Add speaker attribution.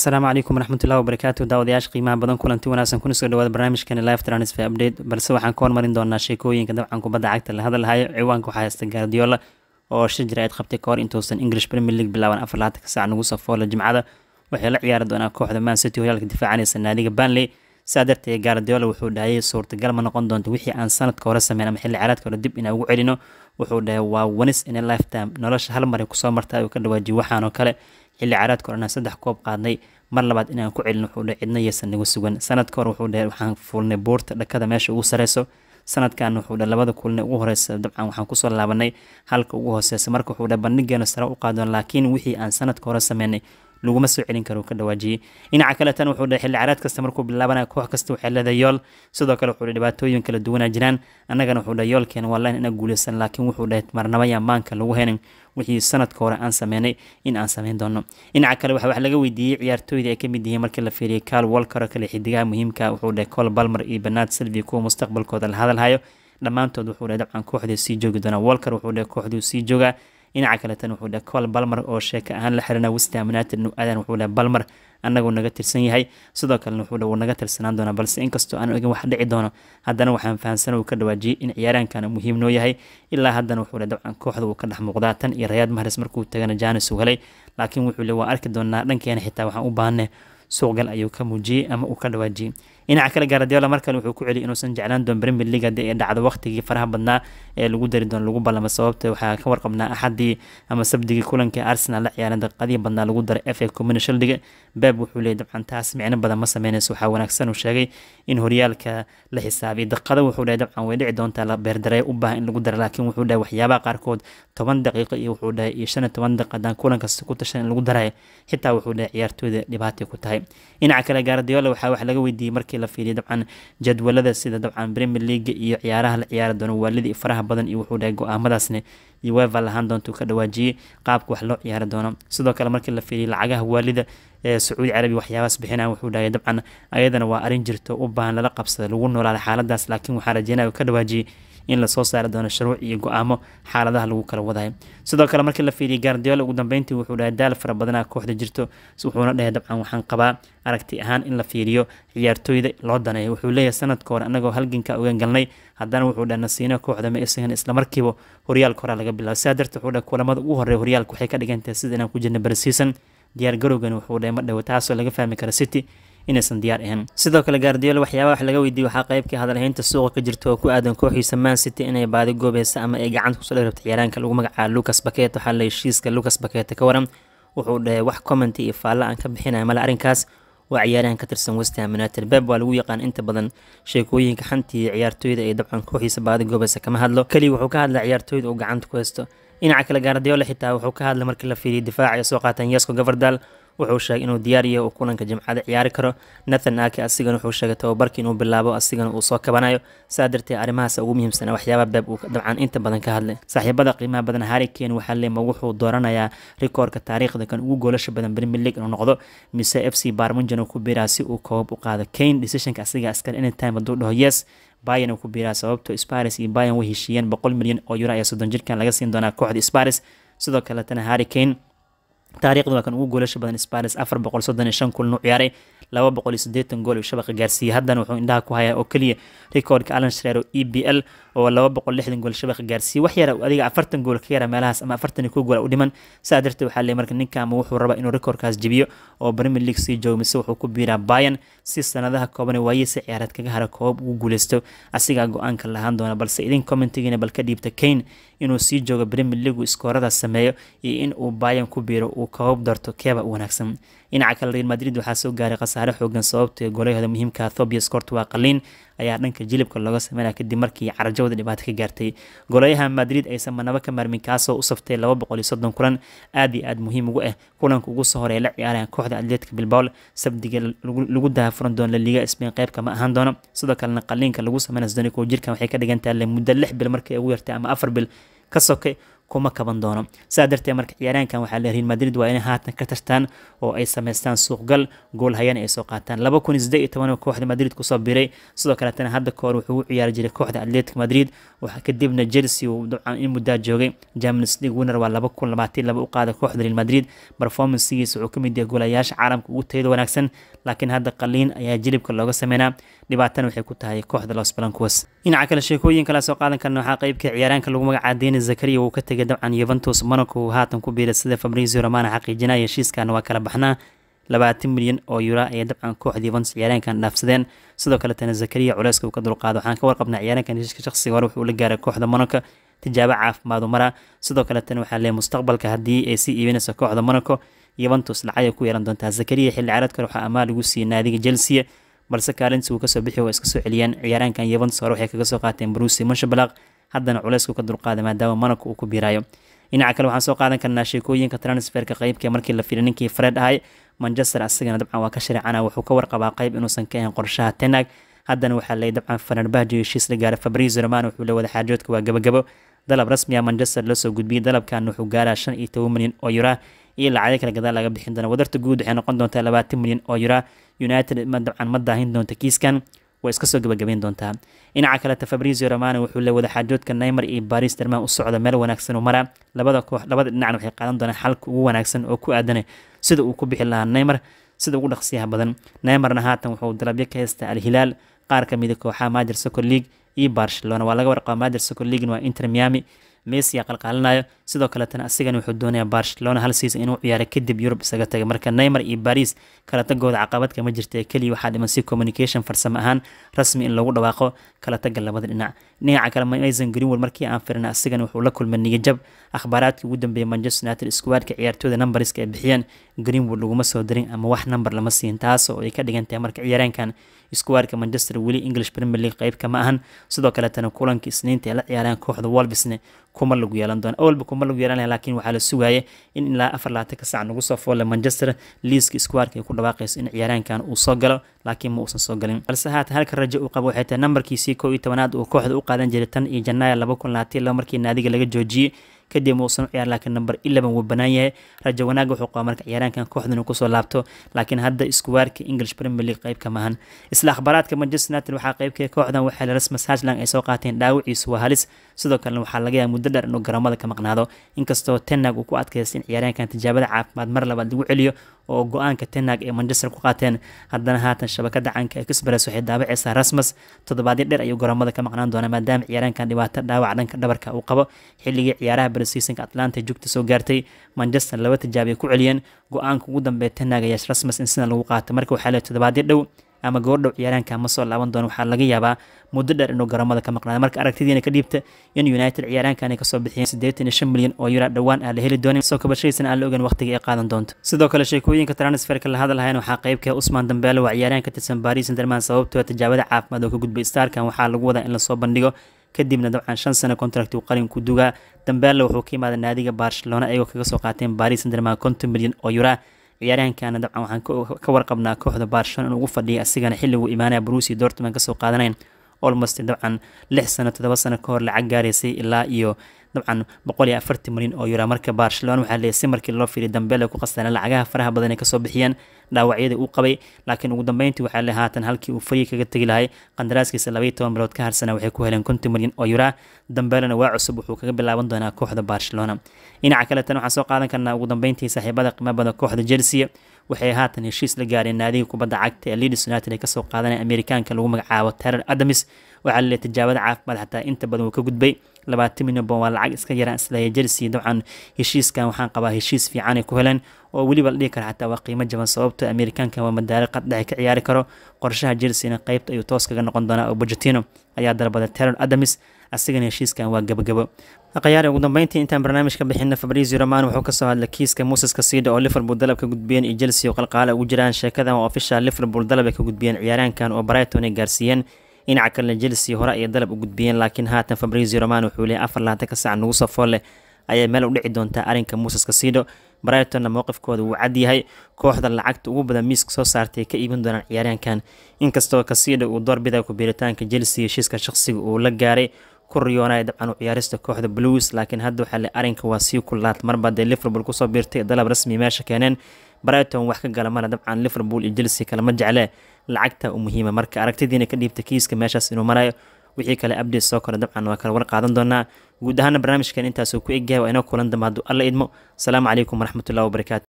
Speaker 1: asalaamu calaykum waraxmatullahi wabarakaatu daawadayaasha qiimaha badan kulanti wanaagsan kuna soo dhawaada barnaamijkani live transfer update balse waxaan ka hormarin doonaa sheekooyinka dabcan kubadda cagta la hadal hadalhayo ciwaanka waxaa haysta gardiola oo shan jir ayd qabtay kahor intuusan english premier league bilaaban afar laatanka saac nagu safoola jimcada waxay la ciyaari doonaa kooxda man city horyaalka difaacanaysa naadiga banley saa dartee gaardiola wuxuu dhahay suurtagal ma noqon doonto wixii aan sanadka hore sameyn ama xilli caraadka hore dib inaan ugu celino wuxuu dhahay waa wanis in lifetime nolosha hal mar kusoo martaa uu ka dhawaajiyo waxaanoo kale xilli caraadka hore inaan saddex koob qaadnay mar labaad inaan ku celin wuxuu dhahay cidna yeysan nagu sugan sanadka hore wuxuu dhahay waxaan fuulnay buurta dhakada meesha ugu sareyso sanadkan wuxuu dhahay labada kuline ugu horeysa dabcan waxaan kusoo laabanay halka ugu hooseysa marka wuxuu dhahay bandhigeena sare u qaadoon laakiin wixii aan sanadka hore sameynay laguma soo celin karo ka dhawaajiyey dhinaca kale wuxuu dhahay xilli caraad kasta markuu bilaabanaya koox kasta waxeelada yool sidoo kale wuxuu dhahay dhibaatooyin kala duwanaa jiraan annagana wuxuu dhahay yoolkeena waa laan inaan guulaysan laakiin wuxuu dhahay marnabaya maanka lagu helin wixii sanadka hore aan sameynay in aan sameyn doono dhinaca kale waxaa wax laga weydiiyey ciyaartooyda ay kamid yihiin markii la fiiriyey kaal walkaro kale xidigaha muhiimka ah, wuxuu dhahay col balmer iyo bernard silvi kuwa mustaqbalkooda la hadalhayo dhammaantood wuxuu dhahay dabcan kooxdii sii joogi doonaa walker wuxuu dhahay kooxdii sii joogaa dhinaca kale tan wuxuu dhaha kol balmer oo sheeka ahaan la xirana westham united nu aadan wuxuu dhaha balmer annagoo naga tirsan yahay sidoo kalena wuxuu dhaha wuu naga tirsanaan doonaa balse inkastoo aan ogin wax dhici doono haddana waxaan fahamsan uu ka dhawaajiyey in ciyaaraankan muhiim noo yahay ilaa haddana wuxuu dhaha dabcan kooxda uu ka dhex muuqdaa tan iyo rayaad maharis markuu tagana jaanis uu helay laakiin wuxuu le waa arki doonaa dhankeena xitaa waxaan u baahnay suuqgal ayuu ka muujiyey ama uu ka dhawaajiyey dhinaca kale garadiola markan wuxuu ku celiyay inuusan jeclaan doon premier league haddii ay dhacdo waqtigii faraha badnaa ee lagu dari doono lagu ballama sababta waxaa ka warqabnaa axadii ama sabdigii kulanka arsenal la ciyaaran daqiiqadii badnaa lagu daray f a comina shildiga baab wuxuu leeyay dabcan taas micno badan ma sameynayso waxaa wanaagsan uu sheegay in horyaalka la xisaabiyo daqiiqada wuxuu leeyay dabcan way dhici doontaa la beerdaraya u baahan in lagu dara laakiin wuxuu dhahay waxyaabaha qaarkood toban daqiiqo iyo wuxuu dhahay iyo shan iyo toban daqiiqo haddaan kulan ku tashan in lagu daraya xitaa wuxuu dhahay ciyaartooyda dhibaatay ku tahay dhinaca kale garadiola waxaa wax laga weydiiyey markii markii la fiiriyo dabcan jadwalada sida dabcan premier leaga iyo ciyaaraha la ciyaari doono waaladii faraha badan iyo wuxuu dhahay go-aamadaasne ueva lahaan doontuu ka dhawaajiyey qaabka wax loo ciyaari doono sidoo kale markii la fiiriyo lacagaha waalida ee sacuudi carabiya waxyaabaas bixinaya wuxuu dhahay dabcan ayadana waa arrin jirto u baahan lala qabsada lagu noolaada xaaladaas laakiin waxaa rajeynaya ka dhawaajiyey in lasoo saari doono shuruuc iyo go-aamo xaaladaha lagu kala wadayo sidoo kale markii la fiiriyay gaardiola ugu dambeyntii wuxuu dhahay daal fara badanaa kooxda jirto wuxuuna dhahay dabcan waxaan qabaa aragti ahaan in la fiiriyo ciyaartooyda loo daneeyo wuxuu leeyahay sanadka hore anagoo halganka ogan galnay haddana wuxuu dhahay nasiino kooxda ma aysan islamarkiiba horyaalka horaa laga bilaabo sidaa darteed wuxuu dhahay kulamada ugu horeeya horyaalka waxay ka dhigan sida inaan ku jirna barsiisan diyaar wuxuu dhahay ma dhawo taasoo laga fahmi kara city inaysan diyaar ahayn sidoo kale gaardiyol waxyaabaha wax laga weydiiyey waxaa qeybkii hadalhaynta suuqa ka jirta oo ku aadan kooxiisa man city inay baadi goobaysa ama ay gacanta kusoo dhi rabta ciyaaraanka lagu magacaaba lucas baket waxaa la heshiiska lucas bakete ka waran wuxuu dhahay wax commenti iyo faalla aan ka bixinaya male arrinkaas waa ciyaarahan ka tirsan westham united beb waa lagu yaqaan inta badan sheekooyinka xantii ciyaartooyda ay dabcan kooxiisa baadi goobaysa kama hadlo keliya wuxuu ka hadlaa ciyaartooyda uu gacanta ku haysto dhinaca kale gaardiyole xitaa wuxuu ka hadlay markii la fiiriyay difaaca ee soo qaatan yesko gavardal wuxuu sheegay inuu diyaar yahay uu kulanka jimcada ciyaari karo nathan aaki asigana wuxuu sheegay tababarki inuu bilaabo asigana uu soo kabanayo saa darteed arrimahaas ugu muhiimsana waxyaaba beeb uu dabcan inta badan ka hadlay saaxiibada qiimaha badan harikeen waxaa leema wuxuu dooranayaa rikoorka taariikhda kan ugu goolasha badan premier league inuu noqdo mise f c barmunjan uu ku biiraa si uu koobab u qaado kane decisionka asiga askar anytime hadduu dhaho yes bayan uu ku biiraa sababto sparis iyo bayan way heshiiyeen boqol milyan oo yuro ayaa soddon jirkan laga siin doonaa kooxda sparis sidoo kaletana harikane taarikhda waa kan ugu goolasha badan spares afar boqol soddon iyo shan kulan u ciyaaray laba boqol iyo siddeetan gool uu shabaqa gaarsiiyey haddana wuxuu indhaha ku hayaa oo keliya rikoodhka alan shareero e b l oo laba boqol lixdan gool shabaq gaarsiiyey wax yara adiga afartan gool ka yara meelahaas ama afartan iyo gool u dhiman saa darteed waxaa leey marka ninka wuxuu rabaa inuu rekoorkaas jibiyo oo Premier League sii joogo mise wuxuu ku biiraa Bayern si sanadaha kooban waaye si ciyaareed kaga hara koob ugu guuleysto asigaa go-aanka lahaan doona balse idin commentigiina bal ka dhiibta Kane inuu sii joogo Premier League iskoorada sameeyo iyo in uu Bayern ku biiro uu koob darto keeba wanaagsan dhinaca kale Real Madrid waxaa soo gaaray khasaare xoogan sababtoo ah golahooda muhiimka ah Tobias waa qaliin ayaa dhanka jilibka looga sameynaya kadib markii carajawda dhibaato ka gaartay golayaha madrid ee samanabo ka marmin kaasoo u saftay laba boqol iyo soddon kulan aad iyo aad muhiim ugu ah kulanka ugu soo horeey la ciyaarayan kooxda atletika bilbawl sabdiga lagu dahafuran doono laliga spain qeybka ma ahaan doono sidoo kalena qaliinka lagu sameynaya sidoni koo waxay ka dhigantahay muddo lix bil markay ugu yartay ama afar bil ka sokay kuma kaban doono sidaa darteed marka ciyaaraankan waxaa le real madrid waa inay haatan ka tartaan oo ay samaystaan suuqgal gool hayana ay soo qaataan laba kun sideed iyo toban kooxda madrid kusoo biray sidoo kaleetana hadda kahor wuxuu u ciyaari jiray kooxda atletic madrid waxa kadibna chelsea uu dabcan in muddaa joogay champions league winner waa laba kun labaatan laba u qaada kooxda real madrid performancegiisa wuxuu ka mid yahay goolayaasha caalamka ugu tayada wanaagsan laakiin hadda qaliin ayaa jilibka looga sameynaa dhibaatana waxay ku tahay kooxda los balancuas dhinaca kale sheekooyin kale soo qaadan karna waxaa qeybka ciyaaraanka lagu magacaadeyna zakaria uu ka tegay xidiga dabcan yuventus monaco haatan ku biiray sida fabrizio romana xaqiijinaya heshiiskan waa kala baxnaa labaatan milyan oo yura ayay dabcan kooxda yuventus ciyaaryaankan dhaafsadeen sidoo kale tana zakariya culeyska uu ka dulqaado waxaan ka warqabnay ciyaaryaankan heshiiska shakhsiga hore wuxuu la gaaray kooxda monaco tijaabo caafimaad mara sidoo kale tan waxaa leeyahay mustaqbalka haddii ay sii iibinayso kooxda monaco yuventus lacag ay ku yeelan doontaa zakariya xilli ciyaareedkan waxaa amaal lagu siiyey naadiga chelsea balse kaalintii uu kasoo bixi waa iska soo celiyeen ciyaaraankan yuventus hore waxay kaga soo qaateen bruce monshabalaq haddana culeysku ka dulqaada maadaama managku uu ku biiraayo dhinaca kale waxaan soo qaadan karnaa sheekooyinka transferka qaybka markii la fiiray ninkii fred ahay manchester asigana dabcan waa ka shareecana wuxuu ka warqabaa qayb inuusan ka ahayn qorshaha tenag haddana waxaa leeyay dabcan fenerbahje heshiis la gaara fabrizio romano wuxuu le wada xaajoodka waa gabagabo dalab rasmi ah manchester loo soo gudbiyey dalabkan wuxuu gaaraa shan iyo toban milyan oo yura iyo lacagyo kale gadaal laga bixin doona wadarta guud waxay noqon doontaa labaatan milyan oo yura united dabcan ma daahin doonta kiiskan way iska soo gabagabayn doontaa dhinaca kaleta fabrizio romano wuxuu la wada xaajoodka naymar iyo baris derman u socda meel wanaagsan oo mara labada koox labada dhinacna waxay qaadan doonaan xalka ugu wanaagsan oo ku aadan sida uu ku bixi lahaa neymar sida ugu dhaqsiyaha badan neymarna haatan wuxuu dalabyo ka haystaa alhilaal qaar ka mida kooxaha majer soccer league iyo barcelona waa laga warqaba majer soccer league waa inter miami mesia qalqaalinayo sidoo kaletana asigana wuxuu doonayaa barcelona hal season inuu ciyaara kadib yurub isaga taga marka neymar iyo baris kalatagooda caqabadka ma jirta keliya waxaa dhiman si communication farsamo ahaan rasmi in lagu dhawaaqo kala taga labada dhinac dhinaca kale maysan greenwood markii aan firna asagana wuxuu la kulmay niyajab akhbaaraadkii ugu dambeeyay manchester united iskuwaadka ciyaartooyda nambarska ay bixiyeen greenwood laguma soo dirin ama wax nambar lama siin taasoo ay ka dhigan tahay marka ciyaareenkan iskuwaadka manchester weli english premier league qayb kama ahan sidoo kaletana kulanka isniinta ay la ciyaareen kooxda walbisne kuma lagu yeelan doona awalba kuma lagu yeelan laakiin waxaa la sugaaya in ilaa afar labaatanka saac nagu soo foolle manchester liiska iskuwaadka ay ku dhawaaqayso in ciyaareenkan uu soo galo laakiin ma uusan soo galin balse haatan halka rajo uu qabo waxay tahay nambarkiisii koo iyo tobanaad uu kooxda u qaadan jiray tan iyo janaaya laba kun labaatan iyo laba markii naadiga laga joojiyey kadib uusan ciyaar laakiin number 11 wuu banaan yahay rajo wanaag wuxuu qabaa marka ciyaaraankan kooxdan uu kusoo laabto laakiin hadda isku waarka English Premier League qayb kama ahan isla akhbaraadka Manchester United waxaa qaybkee kooxdan waxay la rasmi Sutherland ay soo qaateen dhaawiciisu waa halis sidoo kale waxaa laga yaabaa muddo dheer inuu garoomada ka maqnaado inkastoo Ten Hag uu ku adkaystay in ciyaaraankan tijaabada caafimaad mar labaad lagu celiyo oo go-aanka tenag ee manchester ku qaateen haddana haatan shabakada caanka ee kisbares waxay daabacaysaa rasmus toddobaadyo dheer ayuu garoomada ka maqnaan doonaa maadaama ciyaaraankan dhibaato dhaawac dhanka dhabarka uu qabo xilligii ciyaaraha brseasonka atlanta jugta soo gaartay manchester laba tijaabay ku celiyeen go-aanka ugu dambeeya tenag ayaa rasmus in sidan lagu qaatay marka waxaa le toddobaadyo dhow ama goordhow ciyaaraanka ma soo laaban doono waxaa laga yaabaa muddo dheer inuu garoomada ka maqnaada marka aragtidiina ka dhiibta in united ciyaaraankan ay kasoo bixiyeen siddeetan iyo shan milyan oo yura dhowaan ah la heli doonin soo kabashadiisana aan la ogeyn waqtiga ay qaadan doonto sidoo kale sheekooyinka transferka la hadalhayan waxaa qaybka ah usmaan dambeele waa ciyaaraan ka tirsan baris sanderman sababtoo ah tijaabada caafimaad oo ka gudbay starkan waxaa lagu wadaa in lasoo bandhigo kadibna dabcan shan sano kontrakt uu qalinku dugaa dambeele wuxuu ka yimaada naadiga barcelona ayagoo kaga soo qaateen baris sanderman konton milyan oo yura ciyaaryahankana dabcan waxaan ka warqabnaa kooxda barshan in ugu fadhiya asigana xilli uu imaanaya brusia dortman kasoo qaadanayn olmost dabcan lix sano todoba sano ka hor lacag gaaraysay ilaa iyo dabcan boqol iyo afartan milyan oo yura marka barcelona waxaa leeyay si markii loo fiiriy dambeel ay ku qasteen lacagaha faraha badan ay kasoo bixiyeen dhaawacyadii uu qabay laakiin ugu dambeyntii waxaa le haatan halkii uu fariyi kaga tegi lahay qandaraaskiisa labaiyo toban bilood ka harsana waxay ku heleen konton milyan oo yura dambeelana waa cusub wuxuu kaga bilaaban doonaa kooxda barcelona dhinaca kale tan waxaan soo qaadan karnaa ugu dambeyntii saaxiibada qiimo badan kooxda chelsea waxay haatan heshiis la gaareen naadiga kubadda cagta ee Leeds United ay ka soo qaadanay Amerikaanka lagu magacaabo Terrell Adams waxaa la tijaabada caafimaad xataa inta badan uu ka gudbay labaatan milyan waa lacag iska yaraan isleeya jelsea dabcan heshiiskan waxaan qabaa heshiis fiican ku heleen oo weliba la dhihi kara xataa waa qiimo jaban sababto ah ameerikaanka waa madaari qaddhexe ka ciyaari karo qorshaha jelseana qeybta ayuu toos kaga noqon doonaa oo bojatino ayaa dalbaday teror adamis asigana heshiiskan waa gabagabo haqayaari ugu dambeyntii intaan barnaamij ka bixina fabrizio roman wuxuu kasoo hadlay kiiska muses kasiida oo liverpool dalab ka gudbiyeen iyo jelsea oo qalqaala ugu jiraan sheekadan waa ofisha liverpool dalab ay ka gudbiyeen ciyaaraankan oo brighton ay gaarsiiyeen dhinaca kalena chelsea hore ayay dalab u gudbiyeen laakiin haatan fabrizio roman wuxuu leeyay afar laanta ka sac leh ayaa meel u dhici doontaa arrinka muusas kasiidho brightonna mowqifkooda wuu cadyahay kooxda lacagta ugu badan miiska soo saartay ka iibin doonaan ciyaaryaankan inkastoo kasido uu doorbida ku biiritaanka chelsea heshiiska shaqsiga uu la gaaray ku riyoonaya dabcan u ciyaarista kooxda blues laakiin hadda waxaa le arrinka waa sii kulaad marbadee liverpool kusoo biirtay dalab rasmi meesha keeneen brighton wax ka gala male dabcan liverpool iyo chelsea kalama jecle lacagta u muhiima marka aragtidiina ka dhiibta kiiska meeshaas inuu marayo wixii kale abdates soo kora dabcan waa kala war qaadan doonaa guud ahaana barnaamijkan intaasuu ku egyahay waa inoo kulan dambe hadduu alla idmo asalaamu calaykum waraxmatullahi wabarakaatu